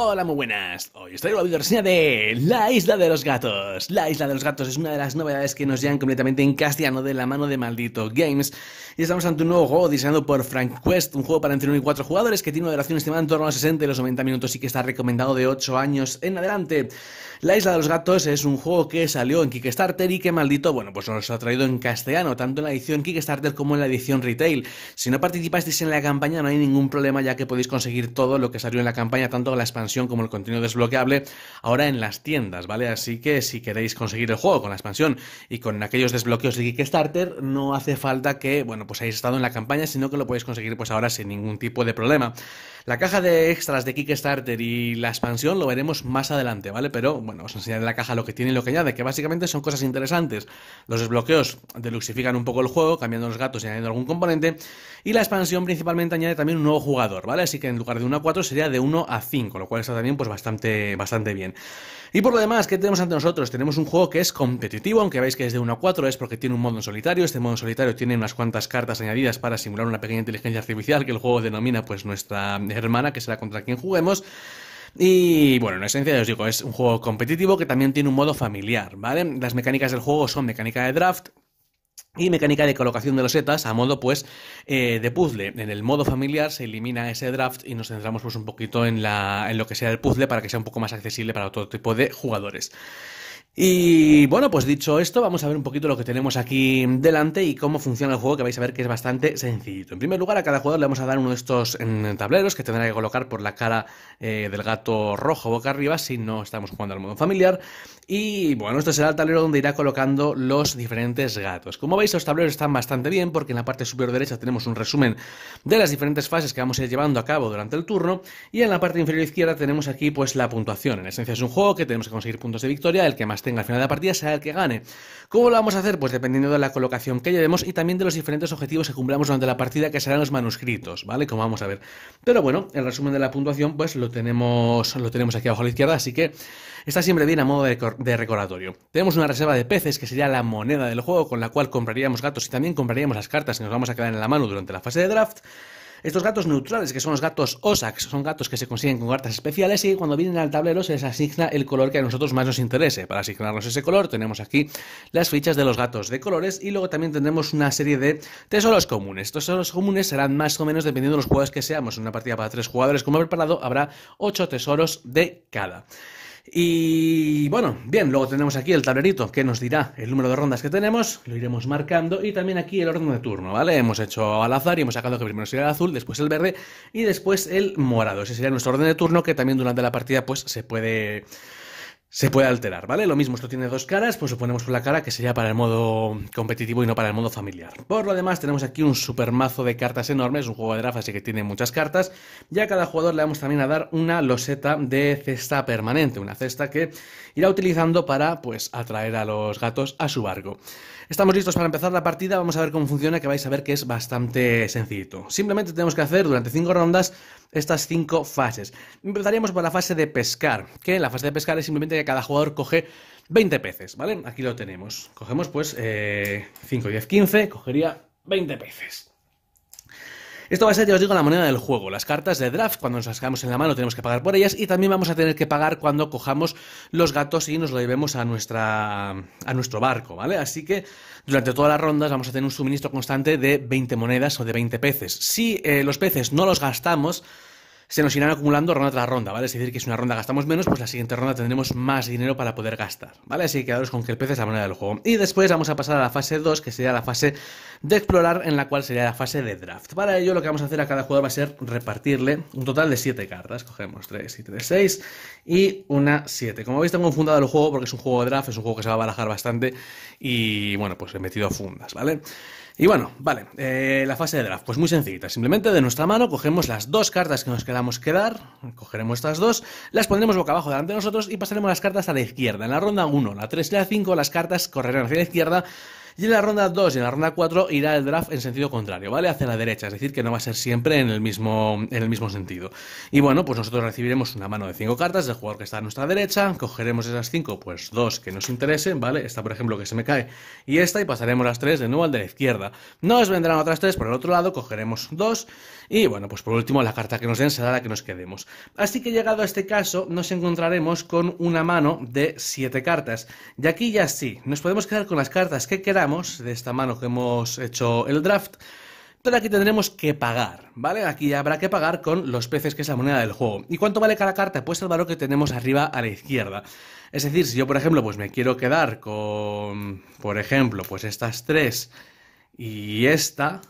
Hola, muy buenas. Hoy os traigo la reseña de La Isla de los Gatos. La Isla de los Gatos es una de las novedades que nos llegan completamente en castellano de la mano de Maldito Games. Y estamos ante un nuevo juego diseñado por Frank Quest, un juego para entre 1 y 4 jugadores que tiene una duración estimada en torno a los 60 y los 90 minutos y que está recomendado de 8 años en adelante. La Isla de los Gatos es un juego que salió en Kickstarter y que maldito, bueno, pues nos ha traído en castellano, tanto en la edición Kickstarter como en la edición retail. Si no participasteis en la campaña no hay ningún problema ya que podéis conseguir todo lo que salió en la campaña, tanto la expansión como el contenido desbloqueable, ahora en las tiendas, ¿vale? Así que si queréis conseguir el juego con la expansión y con aquellos desbloqueos de Kickstarter, no hace falta que, bueno, pues hayáis estado en la campaña, sino que lo podéis conseguir pues ahora sin ningún tipo de problema. La caja de extras de Kickstarter y la expansión lo veremos más adelante, ¿vale? Pero bueno, os enseñaré la caja lo que tiene y lo que añade, que básicamente son cosas interesantes. Los desbloqueos deluxifican un poco el juego, cambiando los gatos y añadiendo algún componente. Y la expansión principalmente añade también un nuevo jugador, ¿vale? Así que en lugar de 1 a 4 sería de 1 a 5, lo cual está también pues bastante, bastante bien. Y por lo demás, ¿qué tenemos ante nosotros? Tenemos un juego que es competitivo, aunque veis que es de 1 a 4, es porque tiene un modo en solitario. Este modo en solitario tiene unas cuantas cartas añadidas para simular una pequeña inteligencia artificial que el juego denomina pues nuestra hermana, que será contra quien juguemos. Y bueno, en esencia ya os digo, es un juego competitivo que también tiene un modo familiar, ¿vale? Las mecánicas del juego son mecánica de draft, y mecánica de colocación de los losetas a modo pues eh, de puzzle. En el modo familiar se elimina ese draft y nos centramos pues un poquito en, la, en lo que sea el puzzle para que sea un poco más accesible para otro tipo de jugadores. Y bueno, pues dicho esto, vamos a ver un poquito lo que tenemos aquí delante y cómo funciona el juego, que vais a ver que es bastante sencillo En primer lugar, a cada jugador le vamos a dar uno de estos mm, tableros que tendrá que colocar por la cara eh, del gato rojo boca arriba si no estamos jugando al modo familiar. Y bueno, este será el tablero donde irá colocando los diferentes gatos. Como veis, los tableros están bastante bien porque en la parte superior derecha tenemos un resumen de las diferentes fases que vamos a ir llevando a cabo durante el turno y en la parte inferior izquierda tenemos aquí pues la puntuación. En esencia es un juego que tenemos que conseguir puntos de victoria, el que más al final de la partida será el que gane. ¿Cómo lo vamos a hacer? Pues dependiendo de la colocación que llevemos y también de los diferentes objetivos que cumplamos durante la partida, que serán los manuscritos, ¿vale? Como vamos a ver. Pero bueno, el resumen de la puntuación, pues lo tenemos, lo tenemos aquí abajo a la izquierda, así que está siempre bien a modo de recordatorio. Tenemos una reserva de peces, que sería la moneda del juego, con la cual compraríamos gatos y también compraríamos las cartas que nos vamos a quedar en la mano durante la fase de draft. Estos gatos neutrales, que son los gatos OSAX, son gatos que se consiguen con cartas especiales y cuando vienen al tablero se les asigna el color que a nosotros más nos interese. Para asignarnos ese color tenemos aquí las fichas de los gatos de colores y luego también tendremos una serie de tesoros comunes. Estos tesoros comunes serán más o menos dependiendo de los jugadores que seamos. En una partida para tres jugadores como he preparado habrá ocho tesoros de cada. Y bueno, bien, luego tenemos aquí el tablerito que nos dirá el número de rondas que tenemos, lo iremos marcando y también aquí el orden de turno, ¿vale? Hemos hecho al azar y hemos sacado que primero sería el azul, después el verde y después el morado. Ese sería nuestro orden de turno que también durante la partida pues se puede se puede alterar, ¿vale? Lo mismo, esto tiene dos caras, pues suponemos una por la cara que sería para el modo competitivo y no para el modo familiar. Por lo demás, tenemos aquí un super mazo de cartas enormes, un juego de draft así que tiene muchas cartas, y a cada jugador le vamos también a dar una loseta de cesta permanente, una cesta que irá utilizando para, pues, atraer a los gatos a su barco. Estamos listos para empezar la partida, vamos a ver cómo funciona, que vais a ver que es bastante sencillito. Simplemente tenemos que hacer durante 5 rondas estas 5 fases. Empezaríamos por la fase de pescar, que la fase de pescar es simplemente que cada jugador coge 20 peces, ¿vale? Aquí lo tenemos. Cogemos pues 5, 10, 15, cogería 20 peces. Esto va a ser, ya os digo, la moneda del juego. Las cartas de draft, cuando nos las sacamos en la mano, tenemos que pagar por ellas y también vamos a tener que pagar cuando cojamos los gatos y nos lo llevemos a, nuestra, a nuestro barco, ¿vale? Así que durante todas las rondas vamos a tener un suministro constante de 20 monedas o de 20 peces. Si eh, los peces no los gastamos, se nos irán acumulando ronda tras ronda, ¿vale? Es decir, que si una ronda gastamos menos, pues la siguiente ronda tendremos más dinero para poder gastar, ¿vale? Así que quedaros con que el pez es la moneda del juego. Y después vamos a pasar a la fase 2, que sería la fase de explorar, en la cual sería la fase de draft. Para ello lo que vamos a hacer a cada jugador va a ser repartirle un total de 7 cartas. Cogemos 3 y 3, 6 y una 7. Como veis tengo fundado el juego porque es un juego de draft, es un juego que se va a barajar bastante y bueno, pues he metido a fundas, ¿vale? Y bueno, vale, eh, la fase de draft, pues muy sencillita. Simplemente de nuestra mano cogemos las dos cartas que nos quedamos quedar, cogeremos estas dos, las pondremos boca abajo delante de nosotros y pasaremos las cartas a la izquierda. En la ronda 1, la 3 y la 5, las cartas correrán hacia la izquierda y en la ronda 2 y en la ronda 4 irá el draft en sentido contrario, ¿vale? Hacia la derecha, es decir, que no va a ser siempre en el mismo, en el mismo sentido. Y bueno, pues nosotros recibiremos una mano de 5 cartas del jugador que está a nuestra derecha, cogeremos esas 5, pues dos que nos interesen, ¿vale? Esta, por ejemplo, que se me cae, y esta, y pasaremos las 3 de nuevo al de la izquierda. Nos vendrán otras 3 por el otro lado, cogeremos 2, y bueno, pues por último, la carta que nos den será la que nos quedemos. Así que llegado a este caso, nos encontraremos con una mano de 7 cartas. Y aquí ya sí, nos podemos quedar con las cartas que queramos de esta mano que hemos hecho el draft, pero aquí tendremos que pagar, ¿vale? Aquí habrá que pagar con los peces, que es la moneda del juego. ¿Y cuánto vale cada carta? Pues el valor que tenemos arriba a la izquierda. Es decir, si yo, por ejemplo, pues me quiero quedar con, por ejemplo, pues estas tres y esta,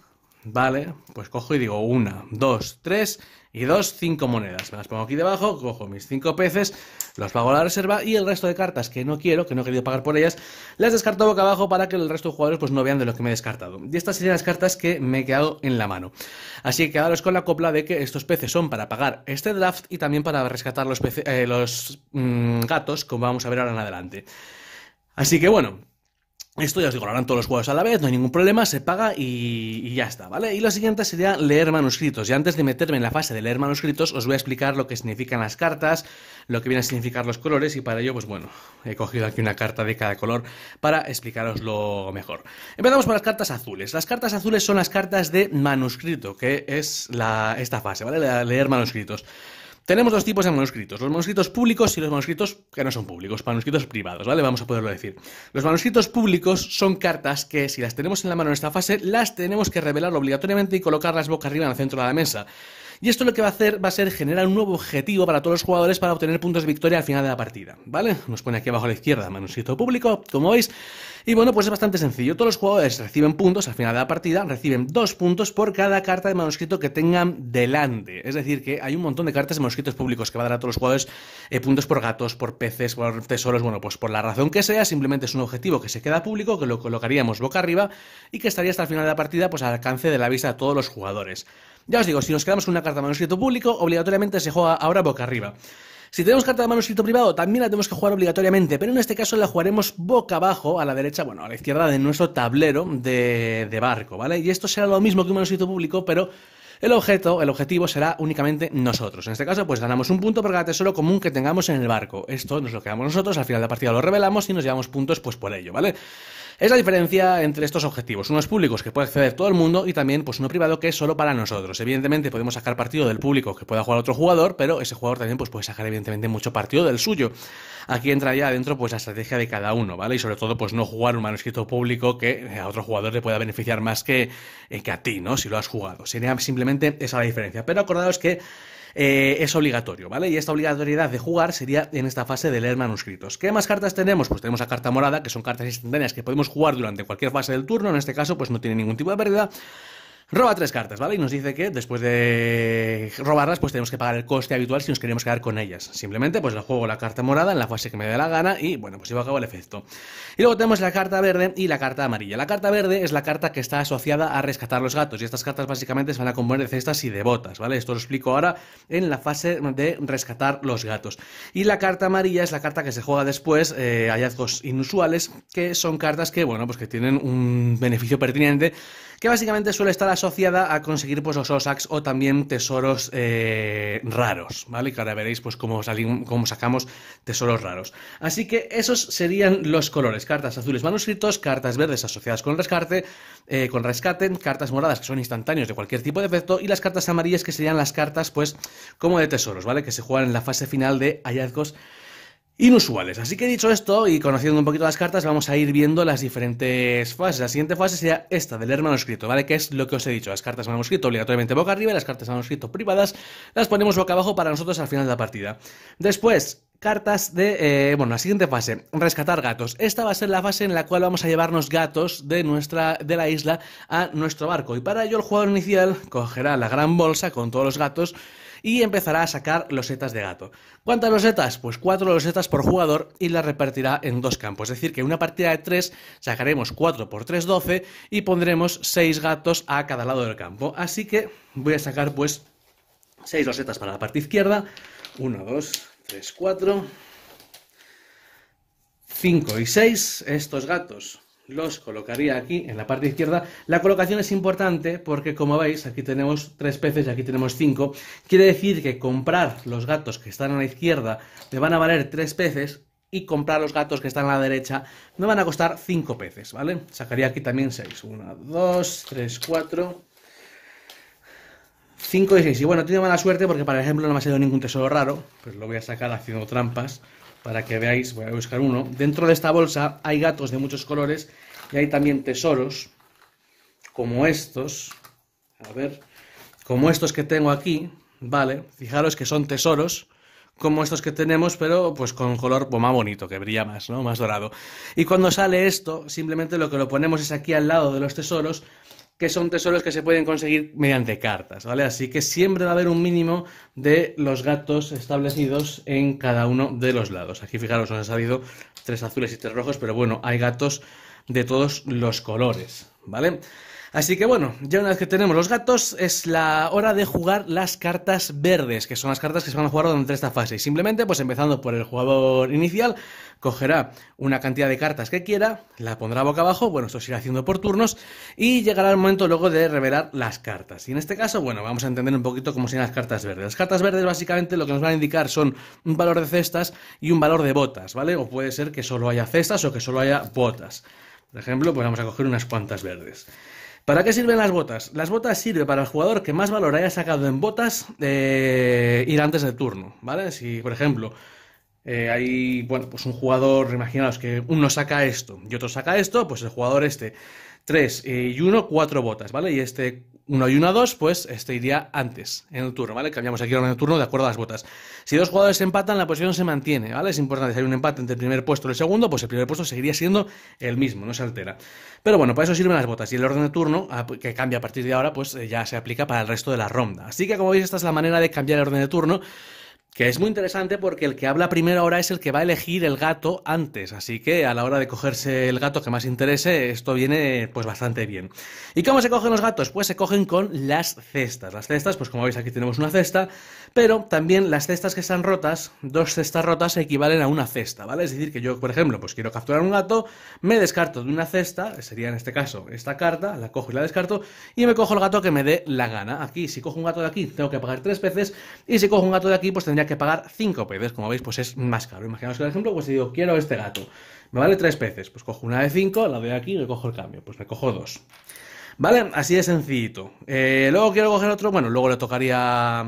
¿vale? Pues cojo y digo una, dos, tres y dos, cinco monedas. Me las pongo aquí debajo, cojo mis cinco peces, los pago a la reserva y el resto de cartas que no quiero, que no he querido pagar por ellas, las descarto boca abajo para que el resto de jugadores pues no vean de lo que me he descartado. Y estas serían las cartas que me he quedado en la mano. Así que quedaros con la copla de que estos peces son para pagar este draft y también para rescatar los, peces eh, los mm, gatos, como vamos a ver ahora en adelante. Así que bueno, esto ya os digo, lo harán todos los juegos a la vez, no hay ningún problema, se paga y, ya está, ¿vale? Y lo siguiente sería leer manuscritos. Y antes de meterme en la fase de leer manuscritos, os voy a explicar lo que significan las cartas, lo que vienen a significar los colores, y para ello, pues bueno, he cogido aquí una carta de cada color para explicaroslo mejor. Empezamos por las cartas azules. Las cartas azules son las cartas de manuscrito, que es esta fase, ¿vale? leer manuscritos. Tenemos dos tipos de manuscritos, los manuscritos públicos y los manuscritos que no son públicos, manuscritos privados, ¿vale? Vamos a poderlo decir. Los manuscritos públicos son cartas que, si las tenemos en la mano en esta fase, las tenemos que revelar obligatoriamente y colocarlas boca arriba en el centro de la mesa. Y esto lo que va a hacer va a ser generar un nuevo objetivo para todos los jugadores para obtener puntos de victoria al final de la partida, ¿vale? Nos pone aquí abajo a la izquierda, manuscrito público, como veis. Y bueno, pues es bastante sencillo. Todos los jugadores reciben puntos al final de la partida, reciben dos puntos por cada carta de manuscrito que tengan delante. Es decir, que hay un montón de cartas de manuscritos públicos que va a dar a todos los jugadores eh, puntos por gatos, por peces, por tesoros, bueno, pues por la razón que sea, simplemente es un objetivo que se queda público, que lo colocaríamos boca arriba y que estaría hasta el final de la partida, pues al alcance de la vista de todos los jugadores. Ya os digo, si nos quedamos con una carta de manuscrito público, obligatoriamente se juega ahora boca arriba. Si tenemos carta de manuscrito privado, también la tenemos que jugar obligatoriamente, pero en este caso la jugaremos boca abajo, a la derecha, bueno, a la izquierda de nuestro tablero de, barco, ¿vale? Y esto será lo mismo que un manuscrito público, pero el objeto, el objetivo será únicamente nosotros. En este caso, pues ganamos un punto por cada tesoro común que tengamos en el barco. Esto nos lo quedamos nosotros, al final de la partida lo revelamos y nos llevamos puntos pues por ello, ¿vale? Es la diferencia entre estos objetivos, unos públicos que puede acceder todo el mundo y también pues uno privado que es solo para nosotros. Evidentemente podemos sacar partido del público que pueda jugar otro jugador, pero ese jugador también pues puede sacar evidentemente mucho partido del suyo. Aquí entra ya adentro pues la estrategia de cada uno, ¿vale? Y sobre todo pues no jugar un manuscrito público que a otro jugador le pueda beneficiar más que, eh, que a ti, ¿no? Si lo has jugado. Sería simplemente esa la diferencia. Pero acordaos que eh, es obligatorio, ¿vale? Y esta obligatoriedad de jugar sería en esta fase de leer manuscritos. ¿Qué más cartas tenemos? Pues tenemos la carta morada, que son cartas instantáneas que podemos jugar durante cualquier fase del turno, en este caso pues no tiene ningún tipo de pérdida. Roba tres cartas, ¿vale? Y nos dice que después de robarlas, pues tenemos que pagar el coste habitual si nos queremos quedar con ellas. Simplemente, pues la juego la carta morada en la fase que me dé la gana y, bueno, pues llevo a cabo el efecto. Y luego tenemos la carta verde y la carta amarilla. La carta verde es la carta que está asociada a rescatar los gatos y estas cartas básicamente se van a componer de cestas y de botas, ¿vale? Esto lo explico ahora en la fase de rescatar los gatos. Y la carta amarilla es la carta que se juega después, eh, hallazgos inusuales, que son cartas que, bueno, pues que tienen un beneficio pertinente que básicamente suele estar asociada a conseguir pues los Osax o también tesoros eh, raros, ¿vale? Que ahora veréis pues cómo, sacamos tesoros raros. Así que esos serían los colores, cartas azules manuscritos, cartas verdes asociadas con rescate, eh, con rescate, cartas moradas que son instantáneos de cualquier tipo de efecto y las cartas amarillas que serían las cartas pues como de tesoros, ¿vale? Que se juegan en la fase final de hallazgos inusuales. Así que dicho esto y conociendo un poquito las cartas, vamos a ir viendo las diferentes fases. La siguiente fase sería esta del leer manuscrito, ¿vale? Que es lo que os he dicho. Las cartas manuscrito obligatoriamente boca arriba, las cartas manuscrito privadas las ponemos boca abajo para nosotros al final de la partida. Después, cartas de, eh, bueno, la siguiente fase, rescatar gatos. Esta va a ser la fase en la cual vamos a llevarnos gatos de, nuestra, de la isla a nuestro barco. Y para ello el jugador inicial cogerá la gran bolsa con todos los gatos y empezará a sacar losetas de gato. ¿Cuántas losetas? Pues cuatro losetas por jugador y las repartirá en dos campos. Es decir, que en una partida de tres sacaremos 4 por 3, 12 y pondremos 6 gatos a cada lado del campo. Así que voy a sacar pues 6 losetas para la parte izquierda. 1, 2, 3, 4, 5 y 6. Estos gatos los colocaría aquí en la parte izquierda. La colocación es importante porque como veis aquí tenemos tres peces y aquí tenemos cinco. Quiere decir que comprar los gatos que están a la izquierda le van a valer tres peces y comprar los gatos que están a la derecha me van a costar cinco peces, ¿vale? Sacaría aquí también seis. Uno, dos, tres, cuatro... Cinco y seis. Y bueno, tiene mala suerte porque, por ejemplo, no me ha salido ningún tesoro raro. Pues lo voy a sacar haciendo trampas para que veáis, voy a buscar uno. Dentro de esta bolsa hay gatos de muchos colores y hay también tesoros como estos, a ver, como estos que tengo aquí, ¿vale? Fijaros que son tesoros como estos que tenemos, pero pues con color pues, más bonito, que brilla más, ¿no? Más dorado. Y cuando sale esto, simplemente lo que lo ponemos es aquí al lado de los tesoros que son tesoros que se pueden conseguir mediante cartas, ¿vale? Así que siempre va a haber un mínimo de los gatos establecidos en cada uno de los lados. Aquí fijaros, os han salido tres azules y tres rojos, pero bueno, hay gatos de todos los colores, ¿vale? Así que bueno, ya una vez que tenemos los gatos, es la hora de jugar las cartas verdes, que son las cartas que se van a jugar durante esta fase. Y Simplemente, pues empezando por el jugador inicial, cogerá una cantidad de cartas que quiera, la pondrá boca abajo, bueno, esto se irá haciendo por turnos, y llegará el momento luego de revelar las cartas. Y en este caso, bueno, vamos a entender un poquito cómo son las cartas verdes. Las cartas verdes básicamente lo que nos van a indicar son un valor de cestas y un valor de botas, ¿vale? O puede ser que solo haya cestas o que solo haya botas. Por ejemplo, pues vamos a coger unas cuantas verdes. ¿Para qué sirven las botas? Las botas sirven para el jugador que más valor haya sacado en botas de eh, ir antes de turno, ¿vale? Si, por ejemplo, eh, hay, bueno, pues un jugador, imaginaos que uno saca esto y otro saca esto, pues el jugador este, 3 eh, y 1, 4 botas, ¿vale? Y este 1 y 1 a 2, pues este iría antes, en el turno, ¿vale? Cambiamos aquí el orden de turno de acuerdo a las botas. Si dos jugadores empatan, la posición se mantiene, ¿vale? Es importante, si hay un empate entre el primer puesto y el segundo, pues el primer puesto seguiría siendo el mismo, no se altera. Pero bueno, para eso sirven las botas y el orden de turno, ah, pues, que cambia a partir de ahora, pues eh, ya se aplica para el resto de la ronda. Así que como veis, esta es la manera de cambiar el orden de turno. Que es muy interesante porque el que habla primero ahora es el que va a elegir el gato antes, así que a la hora de cogerse el gato que más interese, esto viene pues bastante bien. ¿Y cómo se cogen los gatos? Pues se cogen con las cestas. Las cestas, pues como veis aquí tenemos una cesta, pero también las cestas que están rotas, dos cestas rotas equivalen a una cesta, ¿vale? Es decir, que yo, por ejemplo, pues quiero capturar un gato, me descarto de una cesta, sería en este caso esta carta, la cojo y la descarto, y me cojo el gato que me dé la gana. Aquí, si cojo un gato de aquí, tengo que pagar tres veces, y si cojo un gato de aquí, pues tendría que que pagar 5 peces. Como veis, pues es más caro. Imaginaos que, por ejemplo, pues si digo, quiero este gato, me vale 3 peces, pues cojo una de 5, la doy aquí y le cojo el cambio, pues me cojo dos. ¿Vale? Así de sencillito. Eh, luego quiero coger otro, bueno, luego le tocaría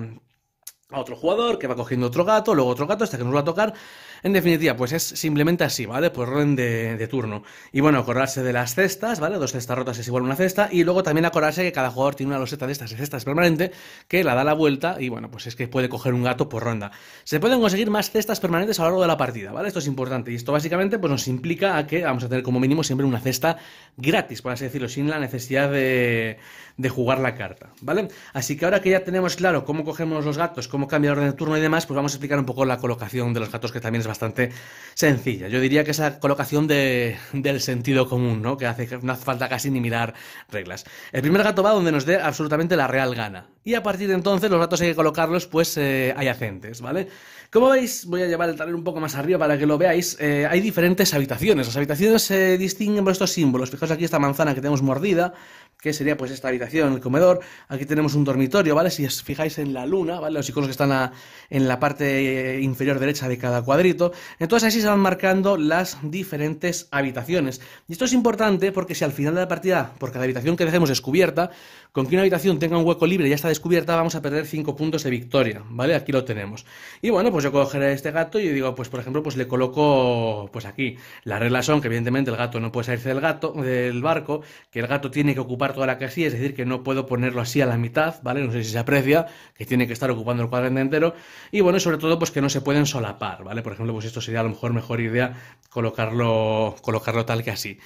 a otro jugador que va cogiendo otro gato, luego otro gato hasta este que nos va a tocar. En definitiva, pues es simplemente así, ¿vale? Por pues orden de, turno. Y bueno, acordarse de las cestas, ¿vale? Dos cestas rotas es igual a una cesta. Y luego también acordarse que cada jugador tiene una loseta de estas cestas permanentes, que la da la vuelta y bueno, pues es que puede coger un gato por ronda. Se pueden conseguir más cestas permanentes a lo largo de la partida, ¿vale? Esto es importante. Y esto básicamente pues nos implica a que vamos a tener como mínimo siempre una cesta gratis, por así decirlo, sin la necesidad de, de jugar la carta, ¿vale? Así que ahora que ya tenemos claro cómo cogemos los gatos, cómo cambia el orden de turno y demás, pues vamos a explicar un poco la colocación de los gatos, que también es bastante sencilla. Yo diría que esa colocación de, del sentido común, ¿no? Que hace que no hace falta casi ni mirar reglas. El primer gato va donde nos dé absolutamente la real gana. Y a partir de entonces los gatos hay que colocarlos pues eh, adyacentes, ¿vale? Como veis, voy a llevar el tablero un poco más arriba para que lo veáis. Eh, hay diferentes habitaciones. Las habitaciones se eh, distinguen por estos símbolos. Fijaos aquí esta manzana que tenemos mordida que sería pues esta habitación, el comedor. Aquí tenemos un dormitorio, ¿vale? Si os fijáis en la luna, ¿vale? Los iconos que están en la parte eh, inferior derecha de cada cuadrito. Entonces así se van marcando las diferentes habitaciones. Y esto es importante porque si al final de la partida, por cada habitación que dejemos descubierta, con que una habitación tenga un hueco libre y ya está descubierta, vamos a perder 5 puntos de victoria, ¿vale? Aquí lo tenemos. Y bueno, pues yo cogeré este gato y digo, pues por ejemplo, pues le coloco, pues aquí. Las reglas son que evidentemente el gato no puede salirse del gato, del barco, que el gato tiene que ocupar toda la casilla, es decir, que no puedo ponerlo así a la mitad, ¿vale? No sé si se aprecia, que tiene que estar ocupando el cuadrante entero. Y bueno, sobre todo, pues que no se pueden solapar, ¿vale? Por ejemplo, pues esto sería a lo mejor mejor idea colocarlo, colocarlo tal que así.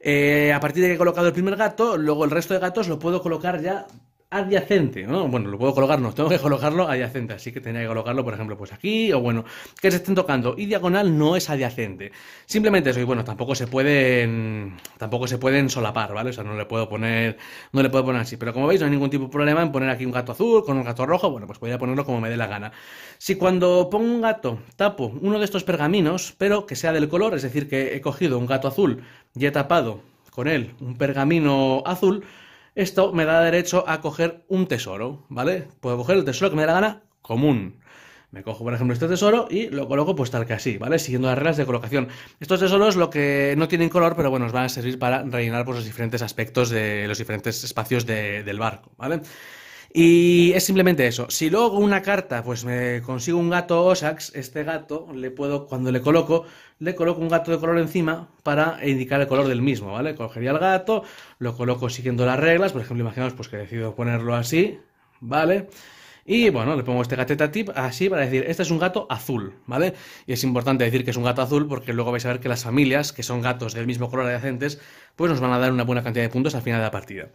Eh, a partir de que he colocado el primer gato, luego el resto de gatos lo puedo colocar ya adyacente, ¿no? Bueno, lo puedo colocar, no, tengo que colocarlo adyacente, así que tenía que colocarlo, por ejemplo, pues aquí, o bueno, que se estén tocando. Y diagonal no es adyacente. Simplemente eso, y bueno, tampoco se pueden. Tampoco se pueden solapar, ¿vale? O sea, no le puedo poner. No le puedo poner así. Pero como veis, no hay ningún tipo de problema en poner aquí un gato azul con un gato rojo. Bueno, pues podría ponerlo como me dé la gana. Si cuando pongo un gato, tapo uno de estos pergaminos, pero que sea del color, es decir, que he cogido un gato azul y he tapado con él un pergamino azul esto me da derecho a coger un tesoro, ¿vale? Puedo coger el tesoro que me dé la gana común. Me cojo, por ejemplo, este tesoro y lo coloco pues tal que así, ¿vale? Siguiendo las reglas de colocación. Estos tesoros lo que no tienen color, pero bueno, nos van a servir para rellenar pues los diferentes aspectos de los diferentes espacios del barco, ¿vale? Y es simplemente eso. Si luego una carta, pues me consigo un gato Osax, este gato, le puedo, cuando le coloco, le coloco un gato de color encima para indicar el color del mismo, ¿vale? Cogería el gato, lo coloco siguiendo las reglas, por ejemplo, imaginaos pues que decido ponerlo así, ¿vale? vale y bueno, le pongo este gateta tip así para decir, este es un gato azul, ¿vale? Y es importante decir que es un gato azul porque luego vais a ver que las familias, que son gatos del mismo color adyacentes, pues nos van a dar una buena cantidad de puntos al final de la partida.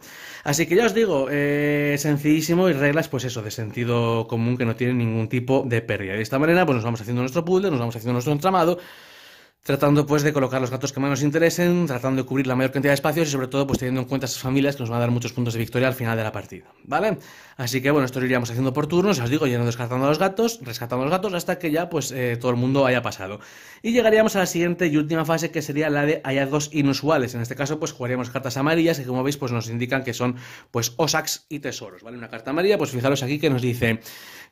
Así que ya os digo, eh, sencillísimo y reglas, pues eso, de sentido común que no tienen ningún tipo de pérdida. De esta manera, pues nos vamos haciendo nuestro puzzle, nos vamos haciendo nuestro entramado tratando pues de colocar los gatos que más nos interesen, tratando de cubrir la mayor cantidad de espacios y sobre todo pues teniendo en cuenta esas familias que nos van a dar muchos puntos de victoria al final de la partida, ¿vale? Así que bueno, esto lo iríamos haciendo por turnos, os digo, yendo descartando a los gatos, rescatando los gatos hasta que ya pues eh, todo el mundo haya pasado. Y llegaríamos a la siguiente y última fase que sería la de hallazgos inusuales. En este caso pues jugaríamos cartas amarillas que como veis pues nos indican que son pues Osax y tesoros, ¿vale? Una carta amarilla pues fijaros aquí que nos dice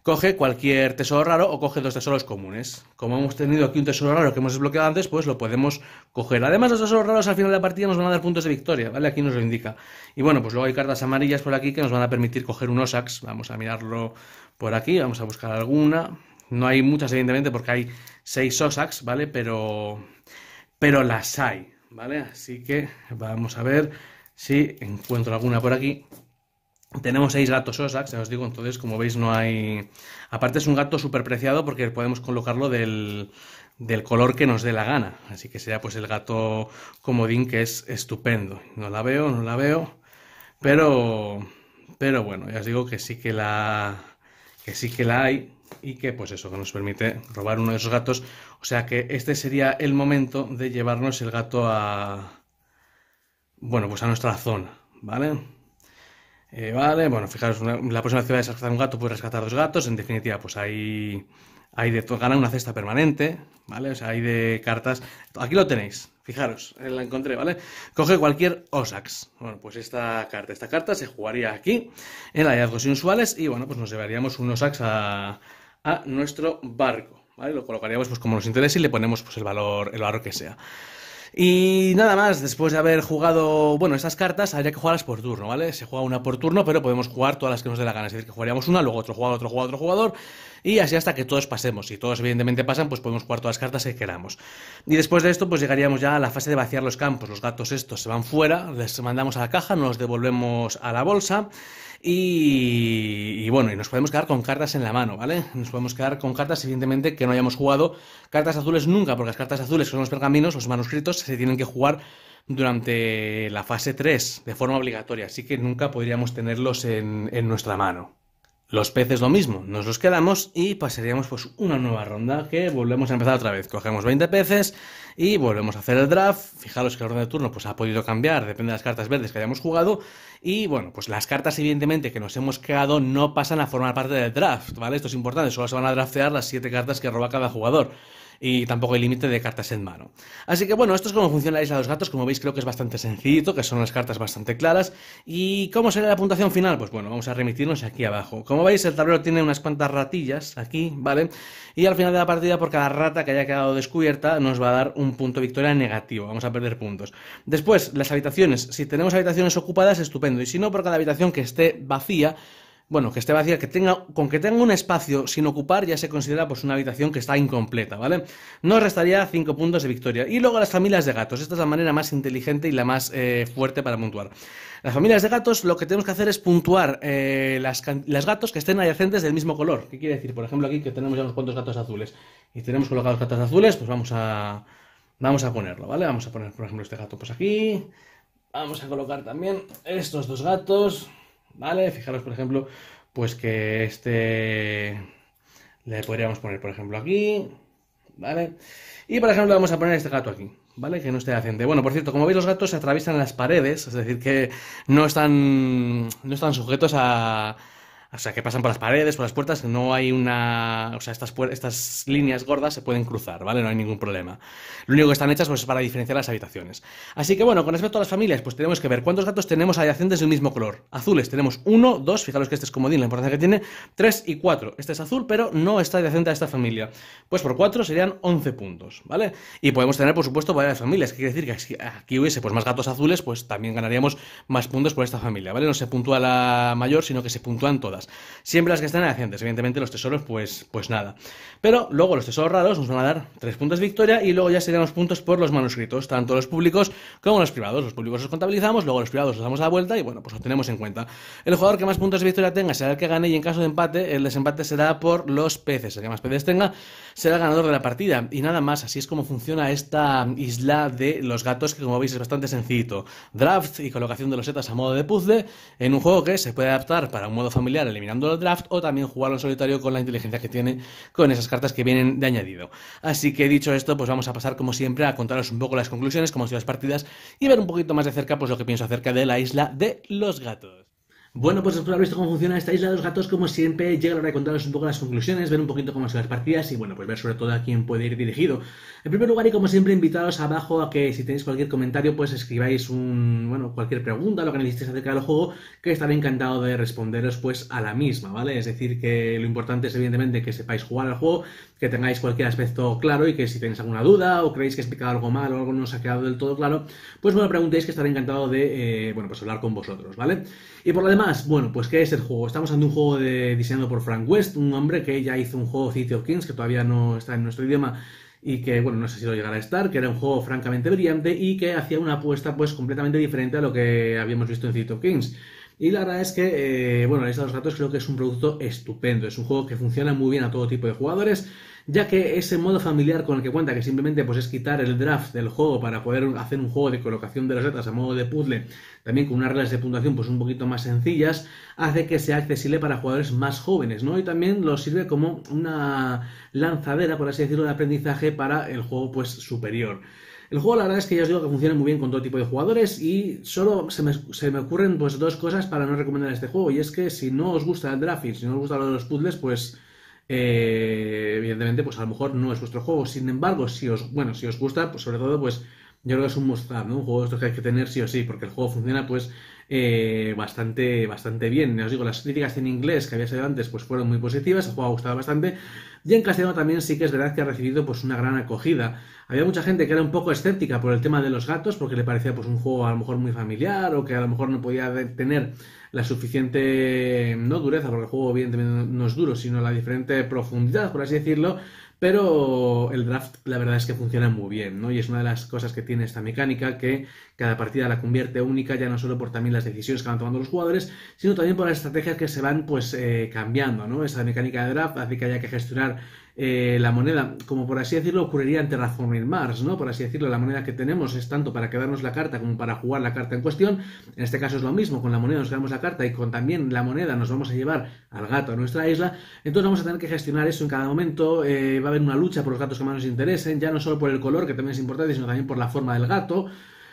coge cualquier tesoro raro o coge dos tesoros comunes. Como hemos tenido aquí un tesoro raro que hemos desbloqueado antes, pues lo podemos coger. Además, los tesoros raros al final de la partida nos van a dar puntos de victoria, ¿vale? Aquí nos lo indica. Y bueno, pues luego hay cartas amarillas por aquí que nos van a permitir coger un osak. Vamos a mirarlo por aquí, vamos a buscar alguna. No hay muchas, evidentemente, porque hay seis OSAX, ¿vale? Pero, pero las hay, ¿vale? Así que vamos a ver si encuentro alguna por aquí. Tenemos seis gatos OSAX, ya os digo, entonces como veis no hay... Aparte es un gato súper preciado porque podemos colocarlo del, del color que nos dé la gana. Así que sería, pues el gato comodín que es estupendo. No la veo, no la veo, pero pero bueno, ya os digo que sí que la, que sí que la hay y que pues eso, que nos permite robar uno de esos gatos. O sea que este sería el momento de llevarnos el gato a... Bueno, pues a nuestra zona, ¿vale? Eh, vale, bueno, fijaros, la próxima ciudad es rescatar un gato, puedes rescatar dos gatos. En definitiva, pues ahí... Hay hay de todas una cesta permanente, ¿vale? O sea, hay de cartas. Aquí lo tenéis, fijaros, eh, la encontré, ¿vale? Coge cualquier Osax. Bueno, pues esta carta, esta carta se jugaría aquí, en hallazgos inusuales, y bueno, pues nos llevaríamos un Osax a, nuestro barco, ¿vale? Lo colocaríamos pues como nos interesa y le ponemos pues el valor, el valor que sea. Y nada más, después de haber jugado, bueno, esas cartas habría que jugarlas por turno, ¿vale? Se juega una por turno, pero podemos jugar todas las que nos dé la gana, es decir, que jugaríamos una, luego otro jugador, otro jugador, otro jugador, y así hasta que todos pasemos. Si todos evidentemente pasan, pues podemos jugar todas las cartas que queramos. Y después de esto, pues llegaríamos ya a la fase de vaciar los campos. Los gatos estos se van fuera, les mandamos a la caja, nos devolvemos a la bolsa. Y, bueno, y nos podemos quedar con cartas en la mano, ¿vale? Nos podemos quedar con cartas, evidentemente, que no hayamos jugado. Cartas azules nunca, porque las cartas azules, son los pergaminos, los manuscritos, se tienen que jugar durante la fase 3 de forma obligatoria, así que nunca podríamos tenerlos en nuestra mano. Los peces lo mismo, nos los quedamos y pasaríamos pues una nueva ronda que volvemos a empezar otra vez. Cogemos 20 peces y volvemos a hacer el draft. Fijaros que la ronda de turno pues ha podido cambiar, depende de las cartas verdes que hayamos jugado. Y bueno, pues las cartas evidentemente que nos hemos quedado no pasan a formar parte del draft, ¿vale? Esto es importante, solo se van a draftear las 7 cartas que roba cada jugador y tampoco hay límite de cartas en mano. Así que bueno, esto es como funciona la isla de los gatos, como veis creo que es bastante sencillo, que son las cartas bastante claras. ¿Y cómo será la puntuación final? Pues bueno, vamos a remitirnos aquí abajo. Como veis el tablero tiene unas cuantas ratillas aquí, ¿vale? Y al final de la partida por cada rata que haya quedado descubierta nos va a dar un punto victoria negativo, vamos a perder puntos. Después, las habitaciones, si tenemos habitaciones ocupadas, estupendo, y si no, por cada habitación que esté vacía, bueno, que esté vacía, que tenga, con que tenga un espacio sin ocupar ya se considera pues una habitación que está incompleta, ¿vale? Nos restaría 5 puntos de victoria. Y luego las familias de gatos, esta es la manera más inteligente y la más eh, fuerte para puntuar. Las familias de gatos lo que tenemos que hacer es puntuar eh, las, gatos que estén adyacentes del mismo color. ¿Qué quiere decir? Por ejemplo, aquí que tenemos ya unos cuantos gatos azules y tenemos colocados gatos azules, pues vamos a, vamos a ponerlo, ¿vale? Vamos a poner, por ejemplo, este gato pues aquí. Vamos a colocar también estos dos gatos. ¿Vale? Fijaros, por ejemplo, pues que este le podríamos poner, por ejemplo, aquí, ¿vale? Y, por ejemplo, vamos a poner este gato aquí, ¿vale? Que no esté haciendo... Bueno, por cierto, como veis, los gatos se atraviesan las paredes, es decir, que no están, no están sujetos a, o sea, que pasan por las paredes, por las puertas, no hay una... O sea, estas, estas líneas gordas se pueden cruzar, ¿vale? No hay ningún problema. Lo único que están hechas pues, es para diferenciar las habitaciones. Así que bueno, con respecto a las familias, pues tenemos que ver cuántos gatos tenemos adyacentes del mismo color. Azules tenemos uno, dos, fijaros que este es comodín, la importancia que tiene, tres y cuatro. Este es azul, pero no está adyacente a esta familia. Pues por cuatro serían 11 puntos, ¿vale? Y podemos tener, por supuesto, varias familias. quiere decir? Que si aquí hubiese pues, más gatos azules, pues también ganaríamos más puntos por esta familia, ¿vale? No se puntúa la mayor, sino que se puntúan todas. Siempre las que están en adyacentes. Evidentemente los tesoros, pues, pues nada. Pero luego los tesoros raros nos van a dar tres puntos de victoria y luego ya serían los puntos por los manuscritos, tanto los públicos como los privados. Los públicos los contabilizamos, luego los privados los damos la vuelta y bueno, pues lo tenemos en cuenta. El jugador que más puntos de victoria tenga será el que gane y en caso de empate, el desempate será por los peces. El que más peces tenga será el ganador de la partida. Y nada más, así es como funciona esta isla de los gatos que como veis es bastante sencillo. Draft y colocación de los setas a modo de puzzle en un juego que se puede adaptar para un modo familiar eliminando el draft o también jugarlo en solitario con la inteligencia que tiene con esas cartas que vienen de añadido. Así que dicho esto, pues vamos a pasar como siempre a contaros un poco las conclusiones, como han sido las partidas y ver un poquito más de cerca pues lo que pienso acerca de la isla de los gatos. Bueno, pues después de haber visto cómo funciona esta isla de los gatos, como siempre, llega la hora de contaros un poco las conclusiones, ver un poquito cómo son las partidas y, bueno, pues ver sobre todo a quién puede ir dirigido. En primer lugar, y como siempre, invitaros abajo a que si tenéis cualquier comentario, pues escribáis un, bueno, cualquier pregunta, lo que necesitéis acerca del juego, que estaré encantado de responderos, pues, a la misma, ¿vale? Es decir, que lo importante es, evidentemente, que sepáis jugar al juego, que tengáis cualquier aspecto claro y que si tenéis alguna duda o creéis que he explicado algo mal o algo no os ha quedado del todo claro, pues me lo preguntéis, que estaré encantado de, eh, bueno, pues hablar con vosotros, ¿vale? Y por lo demás, más Bueno, pues ¿qué es el juego? Estamos ante un juego de, diseñado por Frank West, un hombre que ya hizo un juego City of Kings que todavía no está en nuestro idioma y que, bueno, no sé si lo llegará a estar, que era un juego francamente brillante y que hacía una apuesta pues completamente diferente a lo que habíamos visto en City of Kings. Y la verdad es que, eh, bueno, en los datos creo que es un producto estupendo, es un juego que funciona muy bien a todo tipo de jugadores ya que ese modo familiar con el que cuenta, que simplemente pues, es quitar el draft del juego para poder hacer un juego de colocación de las letras a modo de puzzle, también con unas reglas de puntuación pues, un poquito más sencillas, hace que sea accesible para jugadores más jóvenes, ¿no? Y también lo sirve como una lanzadera, por así decirlo, de aprendizaje para el juego pues, superior. El juego la verdad es que ya os digo que funciona muy bien con todo tipo de jugadores y solo se me, se me, ocurren pues dos cosas para no recomendar este juego y es que si no os gusta el draft si no os gusta lo de los puzzles pues eh, evidentemente, pues a lo mejor no es vuestro juego. Sin embargo, si os, bueno, si os gusta, pues sobre todo, pues yo creo que es un must ¿no? Un juego de estos que hay que tener sí o sí, porque el juego funciona, pues, eh, bastante, bastante bien. Os digo, las críticas en inglés que había salido antes, pues fueron muy positivas, el juego ha gustado bastante. Y en castellano también sí que es verdad que ha recibido pues una gran acogida. Había mucha gente que era un poco escéptica por el tema de los gatos, porque le parecía pues un juego a lo mejor muy familiar o que a lo mejor no podía tener la suficiente no dureza, porque el juego evidentemente no es duro, sino la diferente profundidad, por así decirlo, pero el draft, la verdad es que funciona muy bien, ¿no? Y es una de las cosas que tiene esta mecánica, que cada partida la convierte única, ya no solo por también las decisiones que van tomando los jugadores, sino también por las estrategias que se van, pues, eh, cambiando, ¿no? Esa mecánica de draft hace que haya que gestionar eh, la moneda, como por así decirlo, ocurriría en Terraforming Mars, ¿no? Por así decirlo, la moneda que tenemos es tanto para quedarnos la carta como para jugar la carta en cuestión. En este caso es lo mismo, con la moneda nos quedamos la carta y con también la moneda nos vamos a llevar al gato a nuestra isla. Entonces vamos a tener que gestionar eso en cada momento. Eh, va a haber una lucha por los gatos que más nos interesen, ya no solo por el color, que también es importante, sino también por la forma del gato.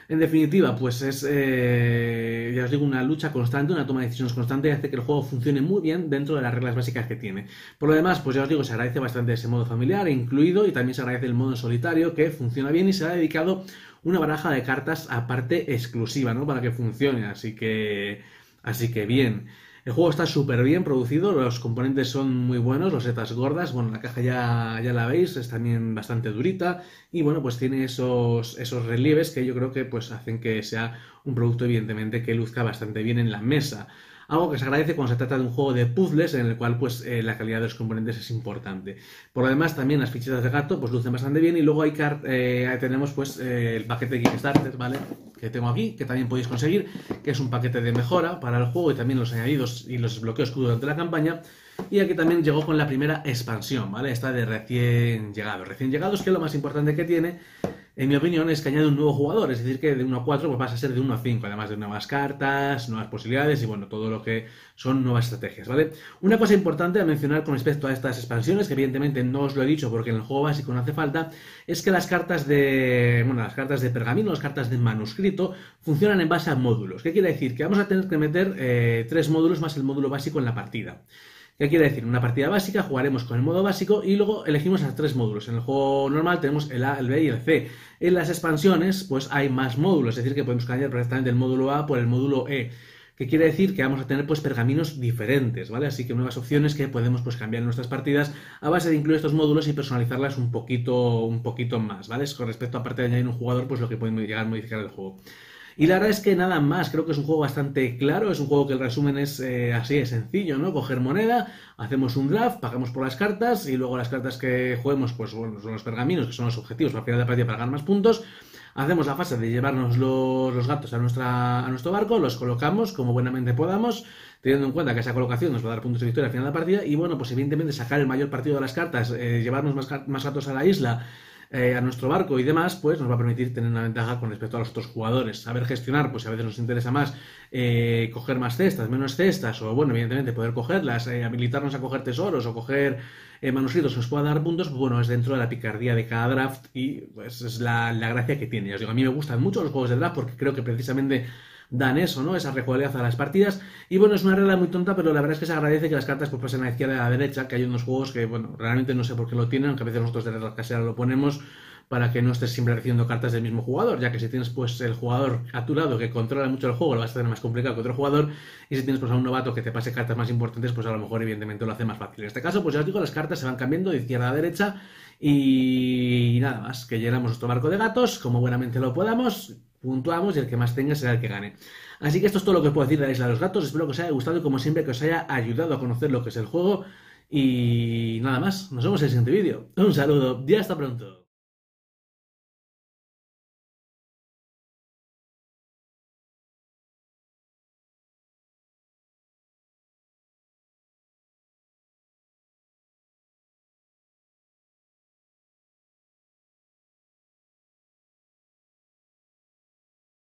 En definitiva, pues es, eh, ya os digo, una lucha constante, una toma de decisiones constante y hace que el juego funcione muy bien dentro de las reglas básicas que tiene. Por lo demás, pues ya os digo, se agradece bastante ese modo familiar incluido y también se agradece el modo solitario que funciona bien y se ha dedicado una baraja de cartas aparte exclusiva, ¿no? Para que funcione, así que, así que bien. El juego está súper bien producido, los componentes son muy buenos, los setas gordas, bueno, la caja ya, ya la veis, es también bastante durita y bueno, pues tiene esos, esos relieves que yo creo que pues hacen que sea un producto evidentemente que luzca bastante bien en la mesa. Algo que se agradece cuando se trata de un juego de puzzles en el cual pues eh, la calidad de los componentes es importante. Por lo demás también las fichitas de gato pues lucen bastante bien y luego hay eh, tenemos pues eh, el paquete de Kickstarter, ¿vale? que tengo aquí, que también podéis conseguir, que es un paquete de mejora para el juego y también los añadidos y los desbloqueos durante la campaña y aquí también llegó con la primera expansión, ¿vale? Esta de recién llegado. Recién llegados, que lo más importante que tiene, en mi opinión, es que añade un nuevo jugador, es decir, que de 1 a 4 pues vas a ser de 1 a 5, además de nuevas cartas, nuevas posibilidades y bueno, todo lo que son nuevas estrategias, ¿vale? Una cosa importante a mencionar con respecto a estas expansiones, que evidentemente no os lo he dicho porque en el juego básico no hace falta, es que las cartas de, bueno, las cartas de pergamino, las cartas de manuscrito, funcionan en base a módulos. ¿Qué quiere decir? Que vamos a tener que meter 3 eh, tres módulos más el módulo básico en la partida. ¿Qué quiere decir? Una partida básica, jugaremos con el modo básico y luego elegimos a tres módulos. En el juego normal tenemos el A, el B y el C. En las expansiones, pues hay más módulos, es decir, que podemos cambiar perfectamente el módulo A por el módulo E. ¿Qué quiere decir? Que vamos a tener pues, pergaminos diferentes, ¿vale? Así que nuevas opciones que podemos pues, cambiar en nuestras partidas a base de incluir estos módulos y personalizarlas un poquito, más, ¿vale? con respecto a parte de añadir un jugador, pues lo que podemos llegar a modificar el juego. Y la verdad es que nada más, creo que es un juego bastante claro, es un juego que el resumen es eh, así de sencillo, ¿no? Coger moneda, hacemos un draft, pagamos por las cartas y luego las cartas que jueguemos pues bueno, son los pergaminos, que son los objetivos al final de partida para ganar más puntos. Hacemos la fase de llevarnos los, gatos a, nuestra, a nuestro barco, los colocamos como buenamente podamos, teniendo en cuenta que esa colocación nos va a dar puntos de victoria al final de la partida. Y bueno, pues evidentemente sacar el mayor partido de las cartas, eh, llevarnos más, más gatos a la isla eh, a nuestro barco y demás, pues nos va a permitir tener una ventaja con respecto a los otros jugadores. Saber gestionar, pues a veces nos interesa más eh, coger más cestas, menos cestas, o bueno, evidentemente poder cogerlas, eh, habilitarnos a coger tesoros o coger manuscritos que nos pueda dar puntos, pues bueno, es dentro de la picardía de cada draft y pues es la, la gracia que tiene. Ya os digo, a mí me gustan mucho los juegos de draft porque creo que precisamente dan eso, ¿no? Esa rejugabilidad a las partidas. Y bueno, es una regla muy tonta, pero la verdad es que se agradece que las cartas pues, pasen a la izquierda y a la derecha, que hay unos juegos que, bueno, realmente no sé por qué lo tienen, aunque a veces nosotros de la casera lo ponemos para que no estés siempre recibiendo cartas del mismo jugador, ya que si tienes pues el jugador a tu lado que controla mucho el juego, lo vas a hacer más complicado que otro jugador, y si tienes pues a un novato que te pase cartas más importantes, pues a lo mejor evidentemente lo hace más fácil. En este caso, pues ya os digo, las cartas se van cambiando de izquierda a derecha y nada más, que llenamos nuestro barco de gatos como buenamente lo podamos, puntuamos y el que más tenga será el que gane. Así que esto es todo lo que puedo decir de la Isla de los Gatos. Espero que os haya gustado y como siempre que os haya ayudado a conocer lo que es el juego. Y nada más, nos vemos en el siguiente vídeo. Un saludo y hasta pronto.